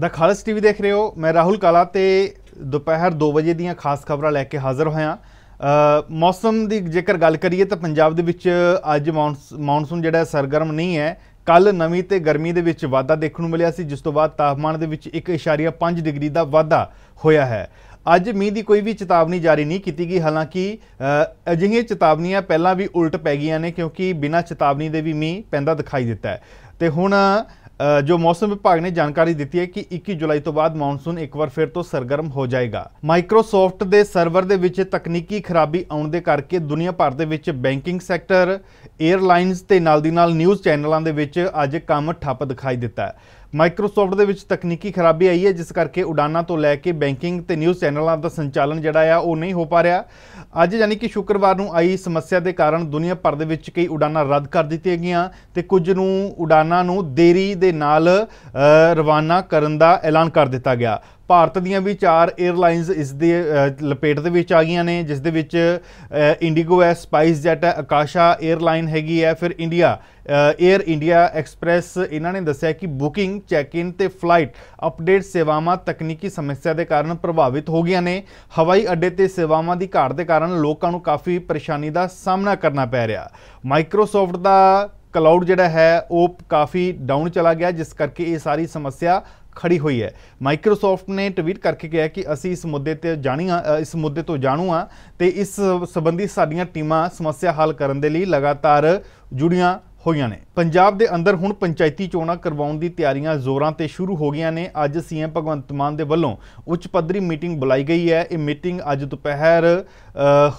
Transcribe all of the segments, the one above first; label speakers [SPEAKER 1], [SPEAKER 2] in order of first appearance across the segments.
[SPEAKER 1] ਦਾ ਖਾਲਸ TV ਦੇਖ ਰਹੇ ਹੋ ਮੈਂ ਰਾਹੁਲ ਕਾਲਾ ਤੇ ਦੁਪਹਿਰ 2 ਵਜੇ ਦੀਆਂ ਖਾਸ ਖਬਰਾਂ ਲੈ ਕੇ ਹਾਜ਼ਰ ਹੋਇਆ ਮੌਸਮ ਦੀ ਜੇਕਰ ਗੱਲ ਕਰੀਏ ਤਾਂ ਪੰਜਾਬ ਦੇ ਵਿੱਚ ਅੱਜ ਮੌਨਸੂਨ ਜਿਹੜਾ ਸਰਗਰਮ ਨਹੀਂ ਹੈ ਕੱਲ ਨਵੀਂ ਤੇ ਗਰਮੀ ਦੇ ਵਿੱਚ ਵਾਧਾ ਦੇਖਣ ਨੂੰ ਮਿਲਿਆ ਸੀ ਜਿਸ ਤੋਂ ਬਾਅਦ ਤਾਪਮਾਨ ਦੇ ਵਿੱਚ 1.5 ਡਿਗਰੀ ਦਾ ਵਾਧਾ ਹੋਇਆ ਹੈ ਅੱਜ ਮੀਂਹ ਦੀ ਕੋਈ ਵੀ ਚੇਤਾਵਨੀ ਜਾਰੀ ਨਹੀਂ ਕੀਤੀ ਗਈ ਹਾਲਾਂਕਿ ਅਜਿਹੀਆਂ ਚੇਤਾਵਨੀਆਂ ਪਹਿਲਾਂ ਵੀ ਉਲਟ ਪੈ ਗਈਆਂ ਨੇ ਕਿਉਂਕਿ ਬਿਨਾਂ ਚੇਤਾਵਨੀ ਦੇ ਵੀ ਮੀਂਹ ਪੈਂਦਾ ਦਿਖਾਈ ਦਿੱਤਾ ਹੈ ਤੇ ਹੁਣ ਜੋ ਮੌਸਮ ਵਿਭਾਗ ਨੇ ਜਾਣਕਾਰੀ ਦਿੱਤੀ ਹੈ ਕਿ 21 ਜੁਲਾਈ ਤੋਂ ਬਾਅਦ ਮੌਨਸੂਨ ਇੱਕ ਵਾਰ ਫਿਰ ਤੋਂ ਸਰਗਰਮ ਹੋ ਜਾਏਗਾ ਮਾਈਕਰੋਸਾਫਟ ਦੇ ਸਰਵਰ ਦੇ ਵਿੱਚ ਤਕਨੀਕੀ ਖਰਾਬੀ ਆਉਣ ਦੇ ਕਰਕੇ ਦੁਨੀਆ ਭਰ ਦੇ ਵਿੱਚ ਬੈਂਕਿੰਗ ਸੈਕਟਰ 에ਅਰਲਾਈਨਸ ਤੇ ਨਾਲ ਦੀ ਨਾਲ ਨਿਊਜ਼ ਚੈਨਲਾਂ ਦੇ ਵਿੱਚ ਅੱਜ ਕੰਮ ਠੱਪ ਦਿਖਾਈ ਦਿੱਤਾ ਹੈ ਮਾਈਕਰੋਸਾਫਟ ਦੇ ਵਿੱਚ ਤਕਨੀਕੀ ਖਰਾਬੀ ਆਈ ਹੈ ਜਿਸ ਕਰਕੇ ਉਡਾਨਾਂ ਤੋਂ ਲੈ ਕੇ ਬੈਂਕਿੰਗ ਤੇ ਨਿਊਜ਼ ਚੈਨਲਾਂ ਦਾ ਸੰਚਾਲਨ ਜਿਹੜਾ ਆ ਉਹ ਨਹੀਂ ਹੋ ਪਾ ਰਿਹਾ ਅੱਜ ਯਾਨੀ ਕਿ ਸ਼ੁੱਕਰਵਾਰ ਨੂੰ ਆਈ ਸਮੱਸਿਆ ਦੇ ਕਾਰਨ ਦੁਨੀਆ ਭਰ ਦੇ ਵਿੱਚ ਕਈ ਉਡਾਨਾਂ ਰੱਦ ਕਰ ਦਿੱਤੀਆਂ ਗਈਆਂ ਤੇ ਕੁਝ ਨੂੰ ਉਡਾਨਾਂ ਨੂੰ ਦੇਰੀ ਦੇ ਨਾਲ ਰਵਾਨਾ ਕਰਨ ਦਾ ਐਲਾਨ ਕਰ ਦਿੱਤਾ ਗਿਆ ਭਾਰਤ ਦੀਆਂ ਵੀ ਚਾਰ 에ਅਰਲਾਈਨਸ ਇਸ ਦੇ ਲਪੇਟ ਦੇ ਵਿੱਚ ਆ ਗਈਆਂ ਨੇ ਜਿਸ ਦੇ ਵਿੱਚ ਇੰਡੀਗੋ ਐ ਸਪਾਈਸ ਜੈਟ ਹੈ ਆਕਾਸ਼ਾ 에ਅਰਲਾਈਨ ਹੈਗੀ ਹੈ ਫਿਰ ਇੰਡੀਆ 에ਅਰ ਇੰਡੀਆ ਐਕਸਪ੍ਰੈਸ ਇਹਨਾਂ ਨੇ ਦੱਸਿਆ ਕਿ ਬੁਕਿੰਗ ਚੈੱਕ ਇਨ ਤੇ ਫਲਾਈਟ ਅਪਡੇਟ ਸੇਵਾਵਾਂ ਤਕਨੀਕੀ ਸਮੱਸਿਆ ਦੇ ਕਾਰਨ ਪ੍ਰਭਾਵਿਤ ਹੋ ਗਈਆਂ ਨੇ ਹਵਾਈ ਅੱਡੇ ਤੇ ਸੇਵਾਵਾਂ ਦੀ ਘਾਟ ਦੇ ਕਾਰਨ ਲੋਕਾਂ ਨੂੰ ਕਾਫੀ ਪਰੇਸ਼ਾਨੀ ਦਾ ਸਾਹਮਣਾ ਕਰਨਾ ਪੈ ਰਿਹਾ ਮਾਈਕਰੋਸਾਫਟ ਦਾ ਕਲਾਉਡ ਜਿਹੜਾ ਹੈ ਉਹ ਕਾਫੀ ਡਾਊਨ ਚਲਾ ਗਿਆ ਜਿਸ ਕਰਕੇ ਇਹ ਸਾਰੀ ਸਮੱਸਿਆ ਖੜੀ ਹੋਈ ਹੈ ਮਾਈਕਰੋਸਾਫਟ ਨੇ ਟਵੀਟ ਕਰਕੇ ਕਿਹਾ ਕਿ ਅਸੀਂ ਇਸ ਮੁੱਦੇ ਤੇ ਜਾਣੀ ਇਸ ਮੁੱਦੇ ਤੋਂ ਜਾਣੂ ਆ ਤੇ ਇਸ ਸੰਬੰਧੀ ਸਾਡੀਆਂ ਟੀਮਾਂ ਸਮੱਸਿਆ ਹੱਲ ਕਰਨ ਦੇ ਲਈ ਲਗਾਤਾਰ ਜੁੜੀਆਂ ਹੋਈਆਂ ਨੇ ਪੰਜਾਬ ਦੇ ਅੰਦਰ ਹੁਣ ਪੰਚਾਇਤੀ ਚੋਣਾਂ ਕਰਵਾਉਣ ਦੀ ਤਿਆਰੀਆਂ ਜ਼ੋਰਾਂ ਤੇ ਸ਼ੁਰੂ ਹੋ ਗਈਆਂ ਨੇ ਅੱਜ ਸੀਐਮ ਭਗਵੰਤ ਮਾਨ ਦੇ ਵੱਲੋਂ ਉੱਚ ਪੱਧਰੀ ਮੀਟਿੰਗ ਬੁਲਾਈ ਗਈ ਹੈ ਇਹ ਮੀਟਿੰਗ ਅੱਜ ਦੁਪਹਿਰ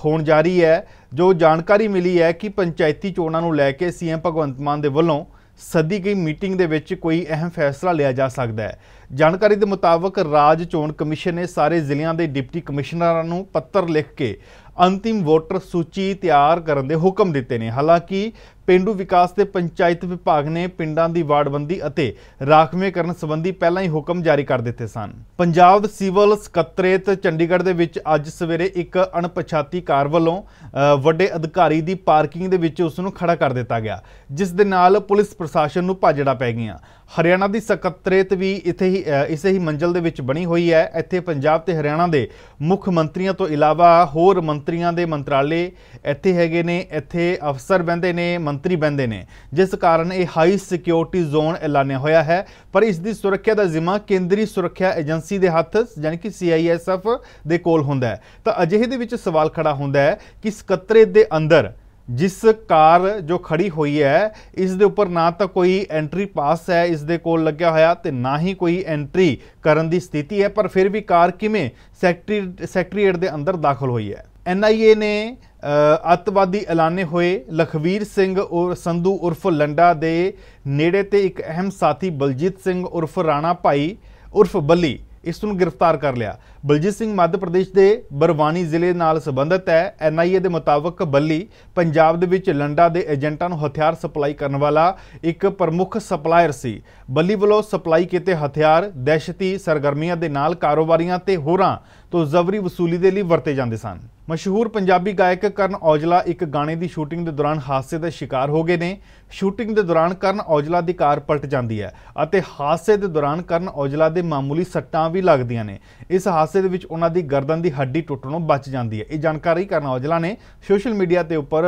[SPEAKER 1] ਹੋਣ ਜਾ ਰਹੀ ਹੈ ਜੋ ਜਾਣਕਾਰੀ ਮਿਲੀ ਹੈ ਕਿ ਪੰਚਾਇਤੀ ਚੋਣਾਂ ਨੂੰ ਲੈ ਕੇ ਸੀਐਮ ਭਗਵੰਤ ਮਾਨ ਦੇ ਵੱਲੋਂ ਸੱਦੀ ਗਈ ਮੀਟਿੰਗ ਦੇ ਵਿੱਚ ਕੋਈ ਅਹਿਮ ਫੈਸਲਾ ਲਿਆ ਜਾ ਸਕਦਾ ਹੈ ਜਾਣਕਾਰੀ ਦੇ ਮੁਤਾਬਕ ਰਾਜ ਚੋਣ ਕਮਿਸ਼ਨ ਨੇ ਸਾਰੇ ਜ਼ਿਲ੍ਹਿਆਂ ਦੇ ਡਿਪਟੀ ਕਮਿਸ਼ਨਰਾਂ ਨੂੰ ਪੱਤਰ ਲਿਖ ਕੇ ਅੰਤਿਮ ਵੋਟਰ ਸੂਚੀ ਤਿਆਰ ਕਰਨ ਦੇ ਹੁਕਮ ਦਿੱਤੇ ਨੇ ਹਾਲਾਂਕਿ ਪਿੰਡੂ ਵਿਕਾਸ ਤੇ ਪੰਚਾਇਤ ਵਿਭਾਗ ਨੇ ਪਿੰਡਾਂ ਦੀ ਵਾਰਡਬੰਦੀ ਅਤੇ ਰਾਖਵੇਂਕਰਨ ਸੰਬੰਧੀ ਪਹਿਲਾਂ ਹੀ ਹੁਕਮ ਜਾਰੀ ਕਰ ਦਿੱਤੇ ਸਨ ਪੰਜਾਬ ਸਿਵਲ ਸਕੱਤਰੇਤ ਚੰਡੀਗੜ੍ਹ ਦੇ ਵਿੱਚ ਅੱਜ ਸਵੇਰੇ ਇੱਕ ਅਣਪਛਾਤੀ ਕਾਰ ਵੱਲੋਂ ਵੱਡੇ ਅਧਿਕਾਰੀ ਦੀ ਪਾਰਕਿੰਗ ਦੇ ਵਿੱਚ ਉਸ ਨੂੰ ਖੜਾ ਕਰ ਦਿੱਤਾ ਗਿਆ ਜਿਸ ਦੇ ਨਾਲ ਪੁਲਿਸ ਪ੍ਰਸ਼ਾਸਨ ਨੂੰ ਭਾਜੜਾ ਪੈ ਗਈਆਂ ਹਰਿਆਣਾ ਦੀ ਸਕੱਤਰੇਤ ਵੀ ਇੱਥੇ ਹੀ ਇਸੇ ਹੀ ਮੰਜ਼ਲ ਦੇ ਵਿੱਚ ਬਣੀ ਹੋਈ ਹੈ ਇੱਥੇ ਪੰਜਾਬ ਤੇ ਹਰਿਆਣਾ ਦੇ ਮੁੱਖ ਮੰਤਰੀਆਂ ਤੋਂ ਇਲਾਵਾ ਹੋਰ ਮੰਤਰੀਆਂ ਦੇ ਮੰਤਰਾਲੇ ਇੱਥੇ ਹੈਗੇ ਨੇ ਇੱਥੇ ਅਫਸਰ ਬੰਦੇ ਨੇ ਮੰਤਰੀ ਬੰਦੇ ਨੇ ਜਿਸ ਕਾਰਨ ਇਹ ਹਾਈ ਸਿਕਿਉਰਿਟੀ ਜ਼ੋਨ ਐਲਾਨਿਆ ਹੋਇਆ ਹੈ ਪਰ ਇਸ ਦੀ ਸੁਰੱਖਿਆ ਦਾ ਜ਼ਿੰਮਾ ਕੇਂਦਰੀ ਸੁਰੱਖਿਆ ਏਜੰਸੀ ਦੇ ਹੱਥ ਯਾਨੀ ਕਿ ਸੀਆਈਐਸਐਫ ਦੇ ਕੋਲ ਹੁੰਦਾ ਹੈ ਤਾਂ ਅਜਿਹੇ ਦੇ ਵਿੱਚ ਸਵਾਲ ਖੜਾ ਹੁੰਦਾ ਹੈ ਕਿ ਸਕੱਤਰੇਤ ਦੇ ਅੰਦਰ ਜਿਸ ਕਾਰ ਜੋ ਖੜੀ ਹੋਈ ਹੈ ਇਸ ਦੇ ਉੱਪਰ ਨਾ ਤਾਂ ਕੋਈ ਐਂਟਰੀ ਪਾਸ ਹੈ ਇਸ ਦੇ ਕੋਲ ਲੱਗਿਆ ਹੋਇਆ ਤੇ ਨਾ ਹੀ ਕੋਈ ਐਂਟਰੀ ਕਰਨ ਦੀ ਸਥਿਤੀ ਹੈ ਪਰ ਫਿਰ ਵੀ ਕਾਰ ਕਿਵੇਂ ਸੈਕਟਰੀ ਸੈਕਟਰੀਏਟ ਦੇ ਅੰਦਰ ਦਾਖਲ ਹੋਈ ਹੈ ਐਨਆਈਏ ਨੇ ਅਤਵਾਦੀ ਐਲਾਨੇ ਹੋਏ ਲਖਵੀਰ ਸਿੰਘ ਔਰ ਸੰਧੂ ਉਰਫ ਲੰਡਾ ਦੇ ਨੇੜੇ ਤੇ ਇੱਕ ਅਹਿਮ ਸਾਥੀ ਬਲਜੀਤ ਸਿੰਘ ਉਰਫ ਰਾਣਾ ਭਾਈ ਉਰਫ ਬੱਲੀ ਇਸ ਨੂੰ ਗ੍ਰਿਫਤਾਰ ਕਰ ਲਿਆ ਬਲਜੀਤ ਸਿੰਘ ਮੱਧ ਪ੍ਰਦੇਸ਼ ਦੇ ਬਰਵਾਨੀ ਜ਼ਿਲ੍ਹੇ ਨਾਲ ਸੰਬੰਧਿਤ ਹੈ ਐਨਆਈਏ ਦੇ ਮੁਤਾਬਕ ਬੱਲੀ ਪੰਜਾਬ ਦੇ ਵਿੱਚ ਲੰਡਾ ਦੇ ਏਜੰਟਾਂ ਨੂੰ ਹਥਿਆਰ ਸਪਲਾਈ ਕਰਨ ਵਾਲਾ ਇੱਕ ਪ੍ਰਮੁੱਖ ਸਪਲਾਇਰ ਸੀ ਬੱਲੀ ਵੱਲੋਂ ਸਪਲਾਈ ਕੀਤੇ ਹਥਿਆਰ ਦਹਿਸ਼ਤੀ ਸਰਗਰਮੀਆਂ ਦੇ ਨਾਲ ਕਾਰੋਬਾਰੀਆਂ ਤੇ ਹੋਰਾਂ ਤੋਂ ਜ਼ਬਰੀ ਵਸੂਲੀ ਦੇ ਲਈ ਵਰਤੇ ਜਾਂਦੇ ਸਨ ਮਸ਼ਹੂਰ ਪੰਜਾਬੀ ਗਾਇਕ ਕਰਨ ਔਜਲਾ ਇੱਕ ਗਾਣੇ ਦੀ ਸ਼ੂਟਿੰਗ ਦੇ ਦੌਰਾਨ ਹਾਦਸੇ ਦਾ ਸ਼ਿਕਾਰ ਹੋ ਗਏ ਨੇ ਸ਼ੂਟਿੰਗ ਦੇ ਦੌਰਾਨ ਕਰਨ ਔਜਲਾ ਦੀ ਕਾਰ ਪਲਟ ਜਾਂਦੀ ਹੈ ਅਤੇ ਹਾਦਸੇ ਦੇ ਦੌਰਾਨ ਕਰਨ ਔਜਲਾ ਦੇ ਮਾਮੂਲੀ ਸੱਟਾਂ ਵੀ ਲੱਗਦੀਆਂ ਨੇ ਇਸ ਹਾਦਸੇ ਹਾਦਸੇ ਦੇ ਵਿੱਚ ਉਹਨਾਂ ਦੀ ਗਰਦਨ ਦੀ ਹੱਡੀ ਟੁੱਟਣੋਂ ਬਚ ਜਾਂਦੀ ਹੈ ਇਹ ਜਾਣਕਾਰੀ ਕਰਨ ਔਜਲਾ ਨੇ ਸੋਸ਼ਲ ਮੀਡੀਆ ਤੇ ਉੱਪਰ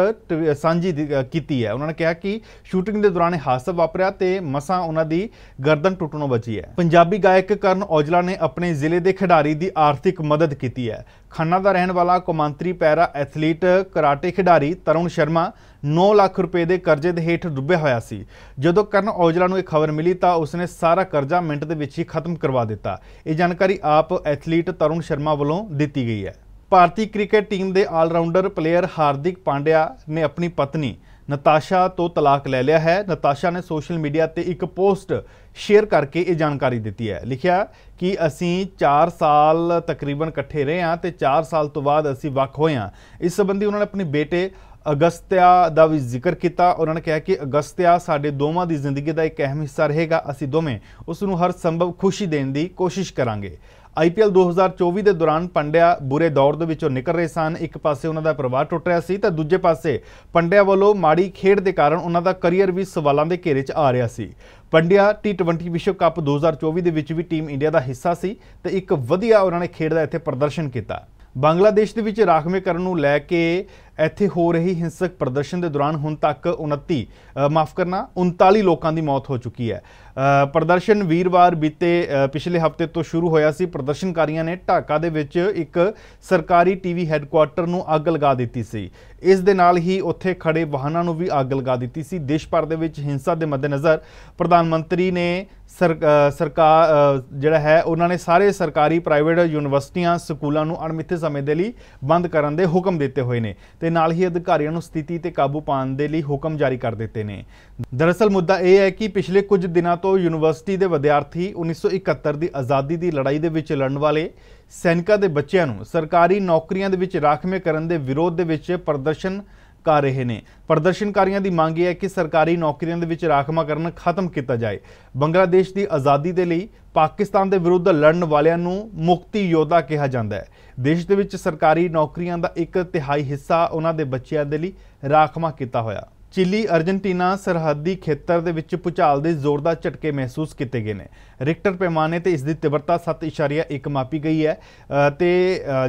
[SPEAKER 1] ਸਾਂਝੀ ਕੀਤੀ ਹੈ ਉਹਨਾਂ ਨੇ ਕਿਹਾ ਕਿ ਸ਼ੂਟਿੰਗ ਦੇ ਦੌਰਾਨ ਹਾਦਸਾ ਵਾਪਰਿਆ ਤੇ ਮਸਾਂ ਉਹਨਾਂ ਦੀ ਗਰਦਨ ਟੁੱਟਣੋਂ ਬਚੀ ਹੈ ਪੰਜਾਬੀ ਗਾਇਕ ਕਰਨ ਔਜਲਾ ਨੇ ਆਪਣੇ ਜ਼ਿਲ੍ਹੇ ਦੇ ਖਿਡਾਰੀ ਦੀ ਆਰਥਿਕ ਮਦਦ ਕੀਤੀ ਹੈ ਖੰਨਾ ਦਾ ਰਹਿਣ ਵਾਲਾ ਕੌਮਾਂਤਰੀ ਪੈਰਾ ਐਥਲੀਟ ਕਰਾਟੇ ਖਿਡਾਰੀ ਤਰੁਣ ਸ਼ਰਮਾ 9 ਲੱਖ ਰੁਪਏ ਦੇ ਕਰਜ਼ੇ ਦੇ ਹੇਠ ਡੁੱਬਿਆ ਹੋਇਆ ਸੀ ਜਦੋਂ ਕਰਨ ਔਜਲਾ ਨੂੰ ਇਹ ਖਬਰ ਮਿਲੀ ਤਾਂ ਉਸਨੇ ਸਾਰਾ ਕਰਜ਼ਾ ਮਿੰਟ ਦੇ ਵਿੱਚ ਹੀ ਖਤਮ ਕਰਵਾ ਦਿੱਤਾ ਇਹ ਜਾਣਕਾਰੀ ਆਪ ਐਥਲੀਟ ਤਰੁਣ ਸ਼ਰਮਾ ਵੱਲੋਂ ਦਿੱਤੀ ਗਈ ਹੈ ਭਾਰਤੀ ਕ੍ਰਿਕਟ ਟੀਮ ਦੇ ਆਲਰਾਊਂਡਰ ਪਲੇਅਰ ਹਾਰਦਿਕ ਪਾਂਡਿਆ ਨੇ ਆਪਣੀ ਪਤਨੀ ਨਤਾਸ਼ਾ ਤੋਂ ਤਲਾਕ ਲੈ ਲਿਆ ਹੈ ਨਤਾਸ਼ਾ ਨੇ ਸੋਸ਼ਲ ਮੀਡੀਆ ਤੇ ਇੱਕ ਪੋਸਟ ਸ਼ੇਅਰ ਕਰਕੇ ਇਹ ਜਾਣਕਾਰੀ ਦਿੱਤੀ ਹੈ ਲਿਖਿਆ ਕਿ ਅਸੀਂ 4 ਸਾਲ ਤਕਰੀਬਨ ਇਕੱਠੇ ਰਹੇ ਹਾਂ ਤੇ 4 ਸਾਲ ਤੋਂ ਬਾਅਦ ਅਸੀਂ ਵੱਖ ਹੋਏ ਹਾਂ ਇਸ ਸੰਬੰਧੀ ਉਹਨਾਂ ਨੇ ਆਪਣੇ ਬੇਟੇ ਅਗਸਤਿਆ ਦਾ ਵੀ ਜ਼ਿਕਰ ਕੀਤਾ ਉਹਨਾਂ ਨੇ ਕਿਹਾ ਕਿ ਅਗਸਤਿਆ ਸਾਡੇ ਦੋਵਾਂ ਦੀ ਜ਼ਿੰਦਗੀ ਦਾ ਇੱਕ ਅਹਿਮ ਹਿੱਸਾ ਰਹੇਗਾ ਅਸੀਂ ਦੋਵੇਂ ਉਸ ਨੂੰ ਹਰ ਸੰਭਵ ਖੁਸ਼ੀ ਦੇਣ ਦੀ ਕੋਸ਼ਿਸ਼ ਕਰਾਂਗੇ ਆਈਪੀਐਲ 2024 ਦੇ ਦੌਰਾਨ ਪੰਡਿਆ ਬੁਰੇ ਦੌਰ ਦੇ ਵਿੱਚੋਂ ਨਿਕਲ ਰਹੇ ਸਨ ਇੱਕ ਪਾਸੇ ਉਹਨਾਂ ਦਾ ਪਰਿਵਾਰ ਟੁੱਟ ਰਿਹਾ ਸੀ ਤਾਂ ਦੂਜੇ ਪਾਸੇ ਪੰਡਿਆ ਵੱਲੋਂ ਮਾੜੀ ਖੇਡ ਦੇ ਕਾਰਨ ਉਹਨਾਂ ਦਾ ਕੈਰੀਅਰ ਵੀ ਸਵਾਲਾਂ ਦੇ ਘੇਰੇ 'ਚ ਆ ਰਿਹਾ ਸੀ ਪੰਡਿਆ T20 ਵਿਸ਼ਵ ਕੱਪ 2024 ਦੇ ਵਿੱਚ ਵੀ ਟੀਮ ਇੰਡੀਆ ਦਾ ਹਿੱਸਾ ਸੀ ਤੇ ਇੱਕ ਵਧੀਆ ਉਹਨਾਂ ਨੇ ਖੇਡ ਦਾ ਇੱਥੇ ਪ੍ਰਦਰਸ਼ਨ ਕੀਤਾ ਬੰਗਲਾਦੇਸ਼ ਦੇ ਵਿੱਚ ਰਾਖਵੇਂ ਕਰਨ ਨੂੰ ਲੈ ਕੇ ਇੱਥੇ ਹੋ ਰਹੀ ਹਿੰਸਕ ਪ੍ਰਦਰਸ਼ਨ ਦੇ ਦੌਰਾਨ ਹੁਣ ਤੱਕ 29 ਮਾਫ ਕਰਨਾ 39 ਲੋਕਾਂ ਦੀ ਮੌਤ ਹੋ ਚੁੱਕੀ ਹੈ ਪ੍ਰਦਰਸ਼ਨ ਵੀਰਵਾਰ ਬੀਤੇ ਪਿਛਲੇ ਹਫਤੇ ਤੋਂ ਸ਼ੁਰੂ ਹੋਇਆ ਸੀ ਪ੍ਰਦਰਸ਼ਨਕਾਰੀਆਂ ਨੇ ਢਾਕਾ ਦੇ ਵਿੱਚ ਇੱਕ ਸਰਕਾਰੀ ਟੀਵੀ ਹੈੱਡਕੁਆਰਟਰ ਨੂੰ ਅੱਗ ਲਗਾ ਦਿੱਤੀ ਸੀ ਇਸ ਦੇ ਨਾਲ ਹੀ ਉੱਥੇ ਖੜੇ ਵਾਹਨਾਂ ਨੂੰ ਵੀ ਅੱਗ ਲਗਾ ਦਿੱਤੀ ਸੀ ਦੇਸ਼ ਭਰ ਦੇ ਵਿੱਚ ਹਿੰਸਾ ਦੇ ਮੱਦੇਨਜ਼ਰ ਪ੍ਰਧਾਨ ਮੰਤਰੀ ਨੇ ਸਰਕਾਰ ਜਿਹੜਾ ਹੈ ਉਹਨਾਂ ਨੇ ਸਾਰੇ ਸਰਕਾਰੀ ਪ੍ਰਾਈਵੇਟ ਯੂਨੀਵਰਸਿਟੀਆਂ ਸਕੂਲਾਂ ਨੂੰ ਅਣਮਿੱਥੇ ਸਮੇਂ ਦੇ ਲਈ ਬੰਦ ਕਰਨ ਦੇ ਹੁਕਮ ਦਿੱਤੇ ਹੋਏ ਨੇ ਤੇ ਨਾਲ ਹੀ ਅਧਿਕਾਰੀਆਂ ਨੂੰ ਸਥਿਤੀ ਤੇ ਕਾਬੂ ਪਾਉਣ ਦੇ ਲਈ ਹੁਕਮ ਜਾਰੀ ਕਰ ਦਿੱਤੇ ਨੇ ਦਰਅਸਲ ਮੁੱਦਾ ਇਹ ਹੈ ਕਿ ਪਿਛਲੇ ਕੁਝ ਦਿਨਾਂ ਤੋਂ ਯੂਨੀਵਰਸਿਟੀ ਦੇ ਵਿਦਿਆਰਥੀ 1971 ਦੀ ਆਜ਼ਾਦੀ ਦੀ ਲੜਾਈ ਦੇ ਵਿੱਚ ਲੜਨ ਵਾਲੇ ਸੈਨਿਕਾਂ ਦੇ ਬੱਚਿਆਂ ਨੂੰ ਸਰਕਾਰੀ ਨੌਕਰੀਆਂ ਦੇ ਵਿੱਚ ਰਾਖਵੇਂ ਕਰਨ ਦੇ ਵਿਰੋਧ ਦੇ ਵਿੱਚ ਪ੍ਰਦਰਸ਼ਨ ਕਰ ਰਹੇ ਨੇ ਪ੍ਰਦਰਸ਼ਨਕਾਰੀਆਂ ਦੀ ਮੰਗ ਇਹ ਹੈ ਕਿ ਸਰਕਾਰੀ ਨੌਕਰੀਆਂ ਦੇ ਵਿੱਚ ਰਾਖਵਾਂਕਰਨ ਖਤਮ ਕੀਤਾ ਜਾਏ ਬੰਗਲਾਦੇਸ਼ ਦੀ ਆਜ਼ਾਦੀ ਦੇ ਲਈ ਪਾਕਿਸਤਾਨ ਦੇ ਵਿਰੁੱਧ ਲੜਨ ਵਾਲਿਆਂ ਨੂੰ ਮੁਕਤੀ ਯੋਧਾ ਕਿਹਾ ਜਾਂਦਾ ਹੈ ਦੇਸ਼ ਦੇ ਵਿੱਚ ਸਰਕਾਰੀ ਨੌਕਰੀਆਂ ਦਾ ਇੱਕ ਤਿਹਾਈ ਹਿੱਸਾ ਉਹਨਾਂ ਦੇ ਬੱਚਿਆਂ ਦੇ ਲਈ ਰਾਖਵਾਂ ਕੀਤਾ ਹੋਇਆ ਚਿਲੀ ਅਰਜنٹੀਨਾ ਸਰਹੱਦੀ ਖੇਤਰ ਦੇ ਵਿੱਚ ਭੂਚਾਲ ਦੇ ਜ਼ੋਰਦਾਰ ਝਟਕੇ ਮਹਿਸੂਸ ਕੀਤੇ ਗਏ ਨੇ ਰਿਕਟਰ ਪੈਮਾਨੇ ਤੇ ਇਸ ਦੀ ਤੀਬਰਤਾ 7.1 ਮਾਪੀ ਗਈ ਹੈ ਤੇ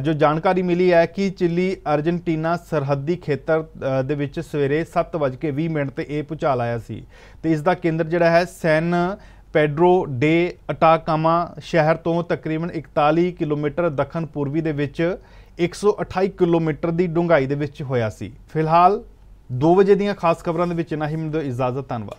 [SPEAKER 1] ਜੋ ਜਾਣਕਾਰੀ ਮਿਲੀ ਹੈ ਕਿ ਚਿਲੀ ਅਰਜنٹੀਨਾ ਸਰਹੱਦੀ ਖੇਤਰ ਦੇ ਵਿੱਚ ਸਵੇਰੇ 7:20 ਮਿੰਟ ਤੇ ਇਹ ਭੂਚਾਲ ਆਇਆ ਸੀ ਤੇ ਇਸ ਦਾ ਕੇਂਦਰ ਜਿਹੜਾ ਹੈ ਸੈਨ ਪੈਡਰੋ ਡੇ ਅਟਾਕਾਮਾ ਸ਼ਹਿਰ ਤੋਂ ਤਕਰੀਬਨ 41 ਕਿਲੋਮੀਟਰ ਦੱਖਣ ਪੂਰਬੀ ਦੇ ਵਿੱਚ 128 ਕਿਲੋਮੀਟਰ ਦੀ ਡੂੰਘਾਈ ਦੇ ਵਿੱਚ ਹੋਇਆ ਸੀ ਫਿਲਹਾਲ 2 ਵਜੇ ਦੀਆਂ ਖਾਸ ਖਬਰਾਂ ਦੇ ਵਿੱਚ ਇਨਾ ਹੀ ਮੈਨੂੰ ਇਜਾਜ਼ਤ ਧੰਨਵਾਦ